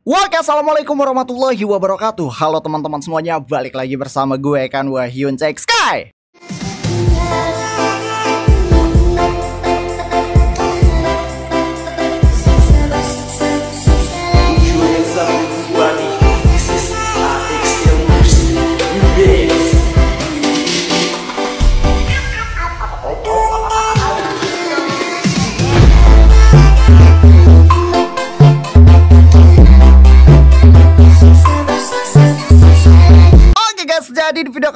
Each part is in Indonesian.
Oke, assalamualaikum warahmatullahi wabarakatuh. Halo teman-teman semuanya, balik lagi bersama gue kan Wahyun Cek Sky.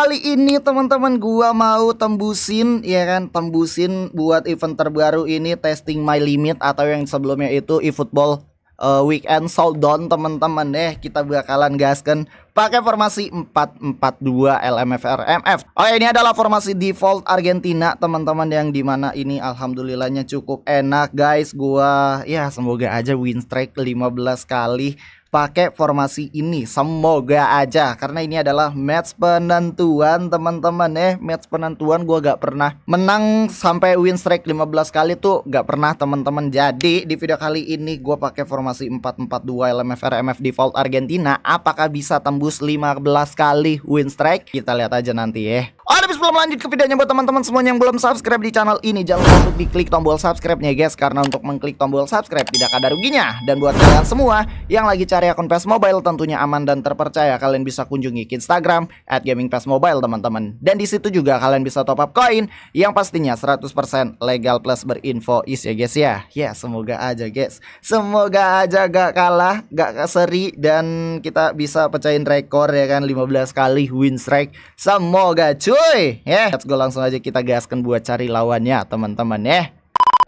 kali ini teman-teman gua mau tembusin ya kan tembusin buat event terbaru ini testing my limit atau yang sebelumnya itu eFootball uh, eh, weekend showdown teman-teman deh kita bakalan gaskan pakai formasi 442 LMFR MF. Oke ini adalah formasi default Argentina teman-teman yang dimana ini alhamdulillahnya cukup enak guys gua ya semoga aja win streak 15 kali pakai formasi ini semoga aja karena ini adalah match penentuan teman-teman eh match penentuan gue gak pernah menang sampai win streak 15 kali tuh gak pernah teman-teman jadi di video kali ini gue pakai formasi 442 LMFR MF default Argentina apakah bisa tembus 15 kali win streak kita lihat aja nanti ya eh. Ada sebelum lanjut ke videonya buat teman-teman semuanya yang belum subscribe di channel ini Jangan lupa untuk diklik tombol subscribe-nya guys Karena untuk mengklik tombol subscribe tidak ada ruginya Dan buat kalian semua yang lagi cari akun PES Mobile tentunya aman dan terpercaya Kalian bisa kunjungi Instagram at Gaming Mobile teman-teman Dan di situ juga kalian bisa top up koin Yang pastinya 100% legal plus berinfo is ya guys ya Ya semoga aja guys Semoga aja gak kalah, gak seri Dan kita bisa pecahin rekor ya kan 15 kali win streak Semoga cuy Woi, ya, yeah, let's go langsung aja kita gaskan buat cari lawannya, teman-teman ya.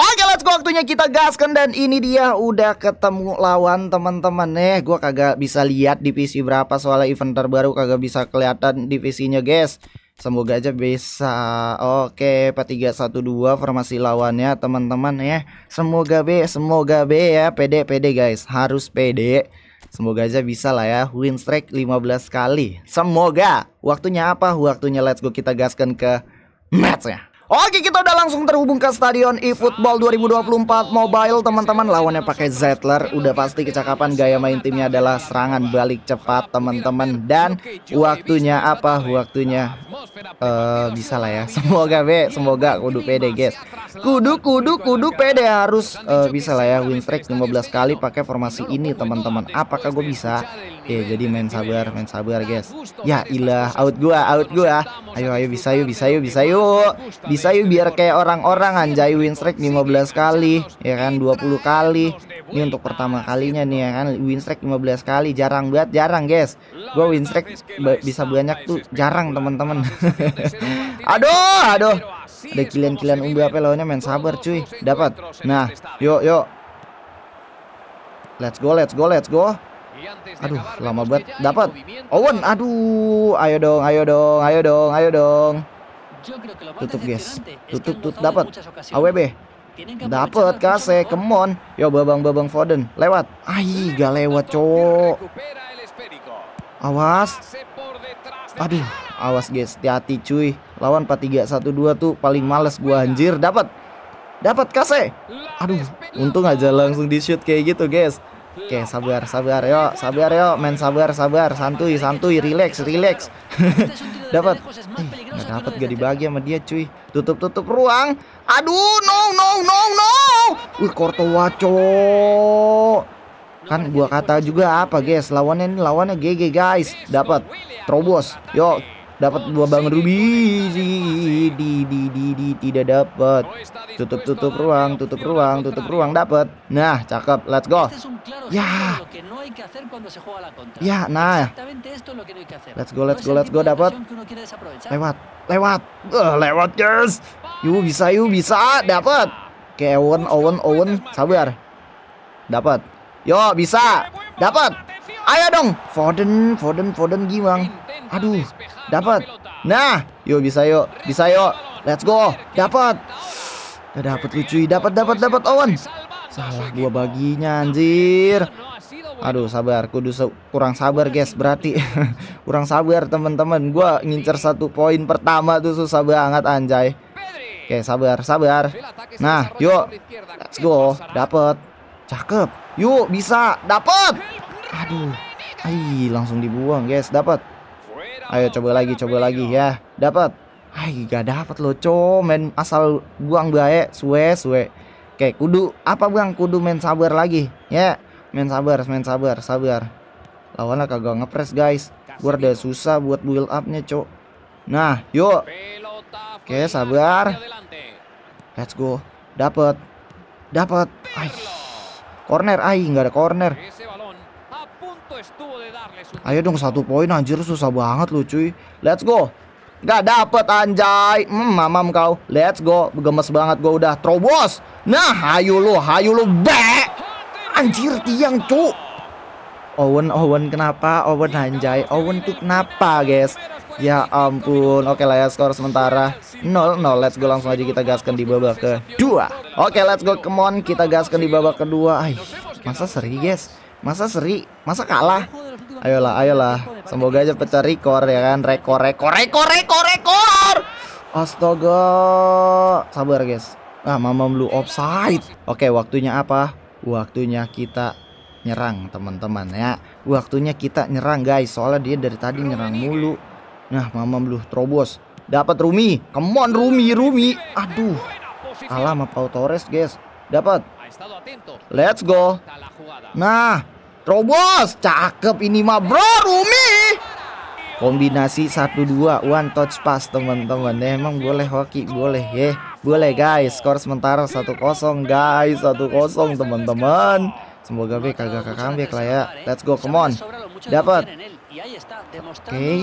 Oke, let's waktunya kita gaskan dan ini dia udah ketemu lawan teman-teman eh gua kagak bisa lihat divisi berapa soalnya event terbaru kagak bisa kelihatan divisinya, guys. Semoga aja bisa. Oke, P312 formasi lawannya teman-teman ya. Semoga B, semoga B ya. PD PD guys, harus PD Semoga aja bisa lah ya win streak 15 kali. Semoga. Waktunya apa? Waktunya let's go kita gaskan ke matchnya. Oke kita udah langsung terhubung ke Stadion eFootball 2024 Mobile Teman-teman lawannya pakai Zettler Udah pasti kecakapan gaya main timnya adalah serangan balik cepat teman-teman Dan waktunya apa? Waktunya uh, bisa lah ya Semoga be, semoga kudu pede guys Kudu, kudu, kudu pede harus uh, bisa lah ya Win streak 15 kali pakai formasi ini teman-teman Apakah gue bisa? Oke, iya, jadi main iya, sabar, iya. main sabar, nah, guys. Ya ilah, out gua, out gua. Ayo, ayo bisa yuk, bisa yuk, bisa yuk. Bisa yuk biar kayak orang-orang anjay win streak 15 kali, ya kan 20 kali. Ini untuk pertama kalinya nih ya kan win streak 15 kali, jarang banget, jarang, guys. Gua win streak bisa banyak tuh, jarang teman-teman. aduh, aduh. Ada kilian-kilian umbi apa lawannya main sabar cuy. Dapat. Nah, yuk yuk. Let's go, let's go, let's go. Aduh, lama banget. Dapat. Owen, aduh. Ayo dong, ayo dong, ayo dong, ayo dong. Tutup, guys. Tutup, tutup dapat. AWB. Dapat kase, come on. Yo, babang-babang Foden, lewat. ayi gak lewat, cowok. Awas. Aduh, awas guys, hati-hati cuy. Lawan dua tuh paling males gua anjir, dapat. Dapat kase. Aduh, untung aja langsung di shoot kayak gitu, guys. Oke, sabar, sabar, yo, sabar, yo, main sabar, sabar, santuy, santuy, relax, relax. dapat, eh, nggak dapat, gak dibagi sama dia, cuy. Tutup, tutup ruang. Aduh, no, no, no, no. Wih, Korto Waco. Kan gua kata juga apa, guys? Lawannya ini lawannya GG, guys. Dapat, terobos. Yo, dapat dua bang Ruby di di di di di. tidak dapat tutup tutup ruang tutup ruang tutup ruang dapat nah cakep let's go ya ya nah let's go let's go let's go dapat lewat lewat uh, lewat guys yuk bisa yuk bisa dapat ke Owen Owen Owen sabar dapat yo bisa dapat ayo dong Foden Foden Foden gimang Aduh, dapat. Nah, yuk bisa yuk, bisa yuk. Let's go. Dapat. Gak dapat lucu, dapat dapat dapat Owen. Salah gua baginya anjir. Aduh sabar, kudu kurang sabar guys berarti. kurang sabar teman-teman. Gua ngincer satu poin pertama tuh susah banget anjay. Oke, sabar, sabar. Nah, yuk. Let's go. Dapat. Cakep. Yuk, bisa. Dapat. Aduh. ay langsung dibuang guys. Dapat. Ayo coba lagi, coba lagi ya. Dapat. Hai, gak dapat loh, co. Men asal buang bae, suwe suwe. Oke, kudu apa buang Kudu main sabar lagi. Ya, main sabar, main sabar, sabar. Lawannya kagak ngepres, guys. Gua udah susah buat build upnya nya Nah, yuk. Oke, sabar. Let's go. Dapat. Dapat. Ai. Corner, ai, nggak ada corner. Ayo dong satu poin anjir susah banget lu cuy. Let's go. Gak dapet anjay hmm, Mamam kau Let's go Gemes banget gue udah Terobos Nah hayu lu Hayu lu Be Anjir tiang cu Owen Owen kenapa Owen anjay Owen tuh kenapa guys Ya ampun Oke lah ya skor sementara 0-0 Let's go langsung aja kita gaskan di babak kedua Oke let's go Come on Kita gaskan di babak kedua Ay, Masa seri guys Masa seri Masa kalah Ayolah, ayolah. Semoga aja pecah rekor ya kan. Rekor, rekor, rekor, rekor, rekor. Astaga. Sabar guys. Ah, mama lu offside. Oke, waktunya apa? Waktunya kita nyerang teman-teman ya. Waktunya kita nyerang guys. Soalnya dia dari tadi nyerang mulu. Nah, mama lu terobos. Dapat Rumi. Come on Rumi, Rumi. Aduh. Kalah sama Pau Torres guys. Dapat. Let's go. Nah, Terobos, cakep ini mah bro Rumi. Kombinasi 1-2 one touch pass teman-teman. Ya, emang boleh hoki, boleh ya. Yeah. Boleh guys, skor sementara 1-0 guys, 1-0 teman-teman. Semoga B kagak kambek lah ya. Let's go, come on. Dapat. Oke, okay.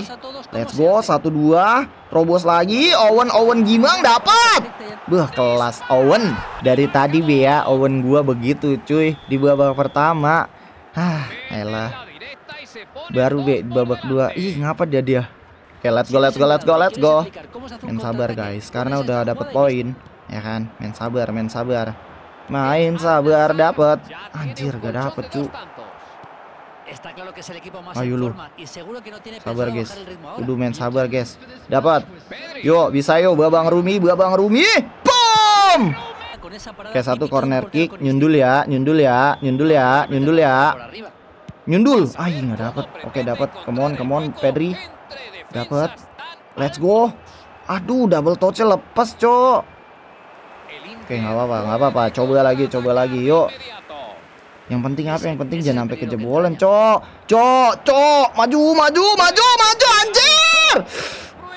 let's go. 1 2. terobos lagi. Owen Owen Gimang dapat. Buah kelas Owen. Dari tadi ya, Owen gua begitu cuy di babak pertama Hah, elah. Baru be babak dua. Ih, ngapa dia dia? Oke, okay, let's go, let's go, let's go, let's go. Main sabar guys, karena udah dapet poin, ya kan? Main sabar, main sabar. Main sabar dapet. Anjir, gak dapet cu. Ayo lu. Sabar guys. Udah main sabar guys. Dapat. Yo, bisa yo Babang Rumi, Babang Rumi. Boom! Kayak satu corner kick, nyundul ya, nyundul ya, nyundul ya, nyundul ya. Nyundul. Ah, nggak dapat. Oke, dapat. Come on, come on, Pedri. Dapat. Let's go. Aduh, double touch lepas, Cok. Oke, nggak apa-apa, nggak apa-apa. Coba lagi, coba lagi, yuk. Yang penting apa? Yang penting jangan sampai kejebolan, Cok. Cok, Cok. Maju, maju, maju, maju, anjir.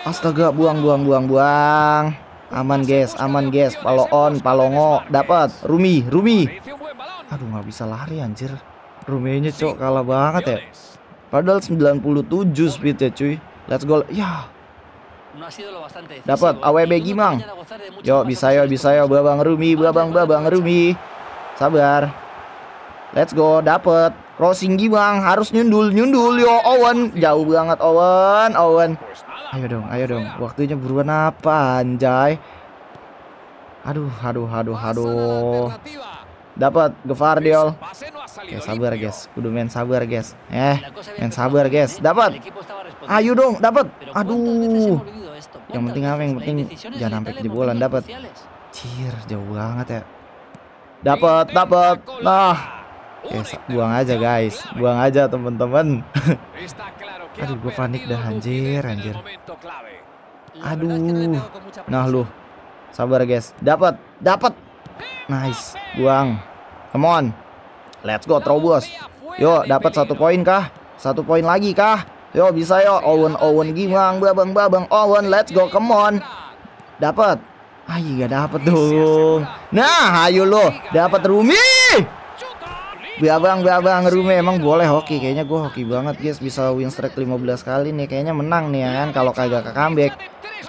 Astaga, buang, buang, buang, buang. Aman guys, aman guys. palo on, Palongo dapat. Rumi, Rumi. Aduh nggak bisa lari anjir. Ruminya cok kalah banget ya. Padahal 97 speed ya cuy. Let's go. Ya. Dapat AWB Gimang. Yo bisa yo bisa yo Babang Rumi, Babang Babang Rumi. Sabar. Let's go, dapat. Rosinggi bang harus nyundul nyundul yo Owen jauh banget Owen Owen ayo dong ayo dong waktunya buruan apa anjay aduh aduh aduh aduh dapat Gevardiol Oke sabar guys kudu main sabar guys eh main sabar guys dapat ayo dong dapat aduh yang penting apa yang penting jangan sampai kejebolan dapat cier jauh banget ya dapat dapat nah Oke, buang aja guys, buang aja temen-temen. Aduh, gue panik dah anjir, anjir. Aduh, nah lu, sabar guys, dapat, dapat. Nice, buang. Come on, let's go terobos. Yo, dapat satu poin kah? Satu poin lagi kah? Yo, bisa yo. Owen, Owen, gimang, babang, babang, Owen, let's go, come on. Dapat. Ayo, gak dapat dong. Nah, ayo lo, dapat Rumi bang Biabang bang Rume emang boleh hoki kayaknya gue hoki banget guys bisa win streak 15 kali nih kayaknya menang nih ya kan kalau kagak ke comeback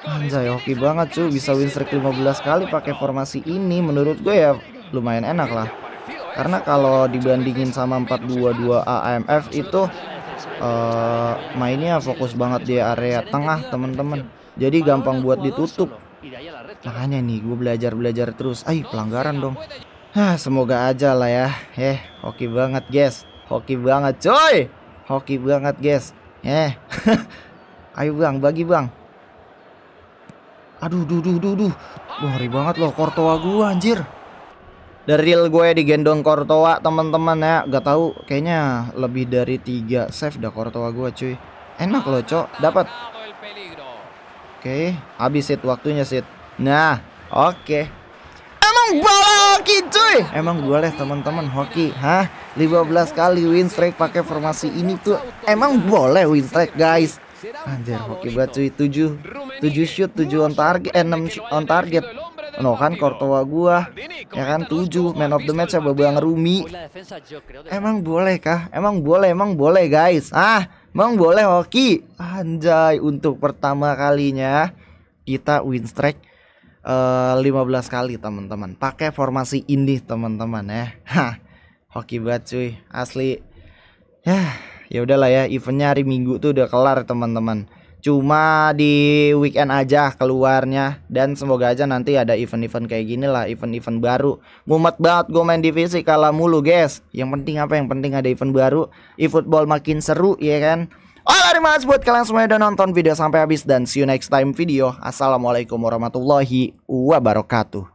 anjay hoki banget cuy bisa win streak 15 kali pakai formasi ini menurut gue ya lumayan enak lah karena kalau dibandingin sama 422 AMF itu uh, mainnya fokus banget di area tengah temen-temen jadi gampang buat ditutup makanya nih gue belajar belajar terus ay pelanggaran dong Hah, semoga aja lah ya. Eh, hoki banget, guys. Hoki banget, coy. Hoki banget, guys. Eh. Ayo, Bang, bagi, Bang. Aduh, duh, duh, duh, duh. Ngeri banget loh Kortoa gua, anjir. Dari real gue ya digendong Kortoa, teman-teman ya. Gak tahu, kayaknya lebih dari 3 save dah Kortoa gua, cuy. Enak loh, Cok. Dapat. Oke, okay. habis it waktunya, sit. Nah, oke. Okay balaki cuy. Emang boleh teman-teman hoki, hah? 15 kali win streak pakai formasi ini tuh emang boleh win streak guys. Anjir hoki banget cuy 7 7 shoot 7 on target eh 6 on target. No kan Kortoa gua Ya kan 7 Man of the match coba Bang Rumi Emang boleh kah? Emang boleh, emang boleh guys Ah, emang boleh hoki Anjay, untuk pertama kalinya Kita win streak 15 eh, kali teman-teman. Pakai formasi ini teman-teman ya. Hah, hoki banget cuy, asli. Ya, ya udahlah ya, eventnya hari Minggu tuh udah kelar teman-teman. Cuma di weekend aja keluarnya dan semoga aja nanti ada event-event kayak gini lah, event-event baru. Mumet banget gue main divisi kalah mulu, guys. Yang penting apa? Yang penting ada event baru, e-football makin seru ya kan Halo terima kasih buat kalian semua yang udah nonton video sampai habis dan see you next time video. Assalamualaikum warahmatullahi wabarakatuh.